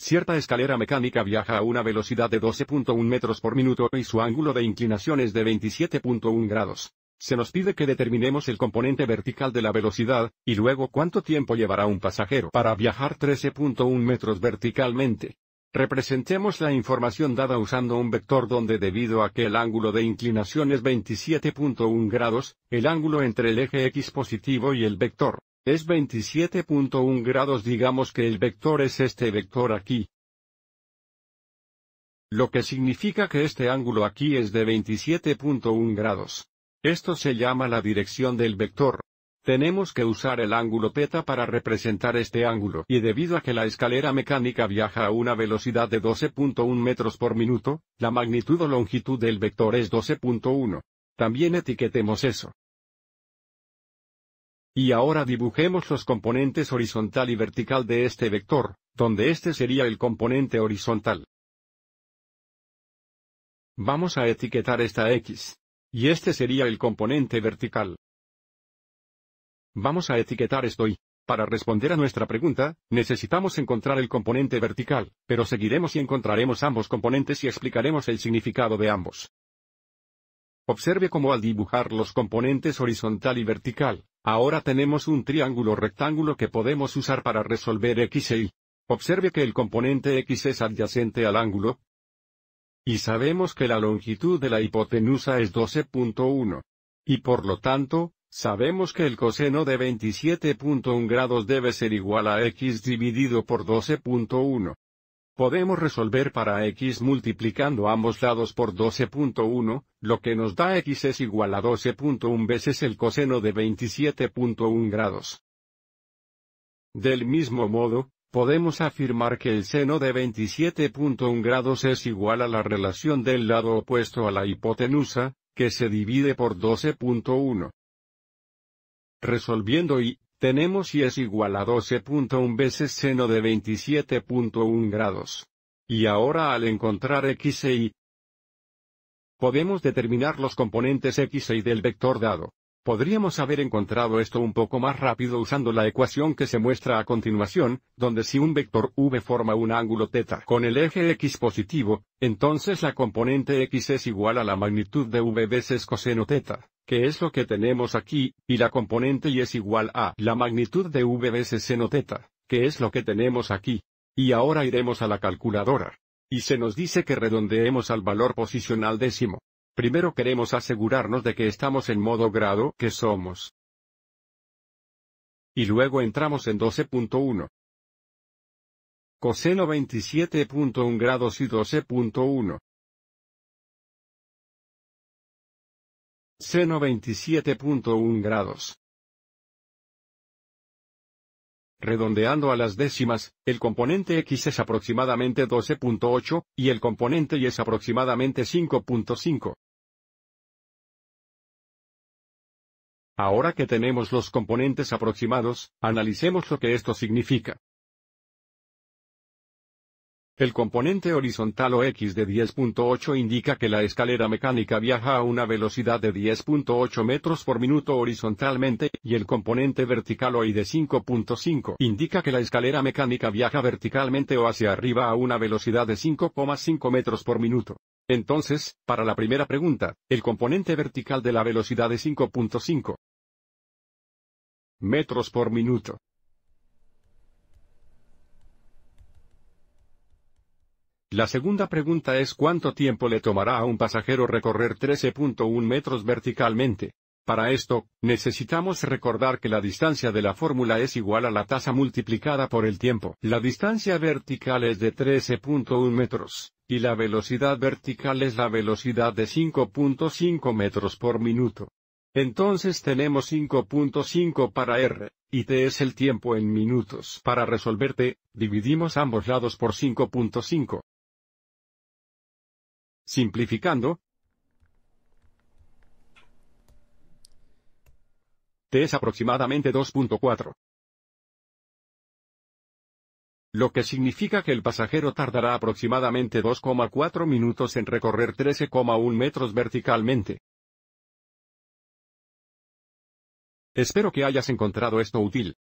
Cierta escalera mecánica viaja a una velocidad de 12.1 metros por minuto y su ángulo de inclinación es de 27.1 grados. Se nos pide que determinemos el componente vertical de la velocidad, y luego cuánto tiempo llevará un pasajero para viajar 13.1 metros verticalmente. Representemos la información dada usando un vector donde debido a que el ángulo de inclinación es 27.1 grados, el ángulo entre el eje x positivo y el vector es 27.1 grados digamos que el vector es este vector aquí. Lo que significa que este ángulo aquí es de 27.1 grados. Esto se llama la dirección del vector. Tenemos que usar el ángulo θ para representar este ángulo y debido a que la escalera mecánica viaja a una velocidad de 12.1 metros por minuto, la magnitud o longitud del vector es 12.1. También etiquetemos eso. Y ahora dibujemos los componentes horizontal y vertical de este vector, donde este sería el componente horizontal. Vamos a etiquetar esta X. Y este sería el componente vertical. Vamos a etiquetar esto y, para responder a nuestra pregunta, necesitamos encontrar el componente vertical, pero seguiremos y encontraremos ambos componentes y explicaremos el significado de ambos. Observe cómo al dibujar los componentes horizontal y vertical, Ahora tenemos un triángulo rectángulo que podemos usar para resolver x e y. Observe que el componente x es adyacente al ángulo. Y sabemos que la longitud de la hipotenusa es 12.1. Y por lo tanto, sabemos que el coseno de 27.1 grados debe ser igual a x dividido por 12.1. Podemos resolver para x multiplicando ambos lados por 12.1, lo que nos da x es igual a 12.1 veces el coseno de 27.1 grados. Del mismo modo, podemos afirmar que el seno de 27.1 grados es igual a la relación del lado opuesto a la hipotenusa, que se divide por 12.1. Resolviendo y tenemos y es igual a 12.1 veces seno de 27.1 grados. Y ahora al encontrar x y, podemos determinar los componentes x y del vector dado. Podríamos haber encontrado esto un poco más rápido usando la ecuación que se muestra a continuación, donde si un vector v forma un ángulo θ con el eje x positivo, entonces la componente x es igual a la magnitud de v veces coseno θ que es lo que tenemos aquí, y la componente y es igual a la magnitud de v veces seno teta, que es lo que tenemos aquí. Y ahora iremos a la calculadora. Y se nos dice que redondeemos al valor posicional décimo. Primero queremos asegurarnos de que estamos en modo grado que somos. Y luego entramos en 12.1. Coseno 27.1 grados y 12.1. Seno 27.1 grados. Redondeando a las décimas, el componente x es aproximadamente 12.8, y el componente y es aproximadamente 5.5. Ahora que tenemos los componentes aproximados, analicemos lo que esto significa. El componente horizontal o X de 10.8 indica que la escalera mecánica viaja a una velocidad de 10.8 metros por minuto horizontalmente, y el componente vertical o Y de 5.5 indica que la escalera mecánica viaja verticalmente o hacia arriba a una velocidad de 5,5 metros por minuto. Entonces, para la primera pregunta, el componente vertical de la velocidad de 5.5 metros por minuto. La segunda pregunta es cuánto tiempo le tomará a un pasajero recorrer 13.1 metros verticalmente. Para esto, necesitamos recordar que la distancia de la fórmula es igual a la tasa multiplicada por el tiempo. La distancia vertical es de 13.1 metros, y la velocidad vertical es la velocidad de 5.5 metros por minuto. Entonces tenemos 5.5 para R, y T es el tiempo en minutos. Para resolver T, dividimos ambos lados por 5.5 simplificando, T es aproximadamente 2.4. Lo que significa que el pasajero tardará aproximadamente 2,4 minutos en recorrer 13,1 metros verticalmente. Espero que hayas encontrado esto útil.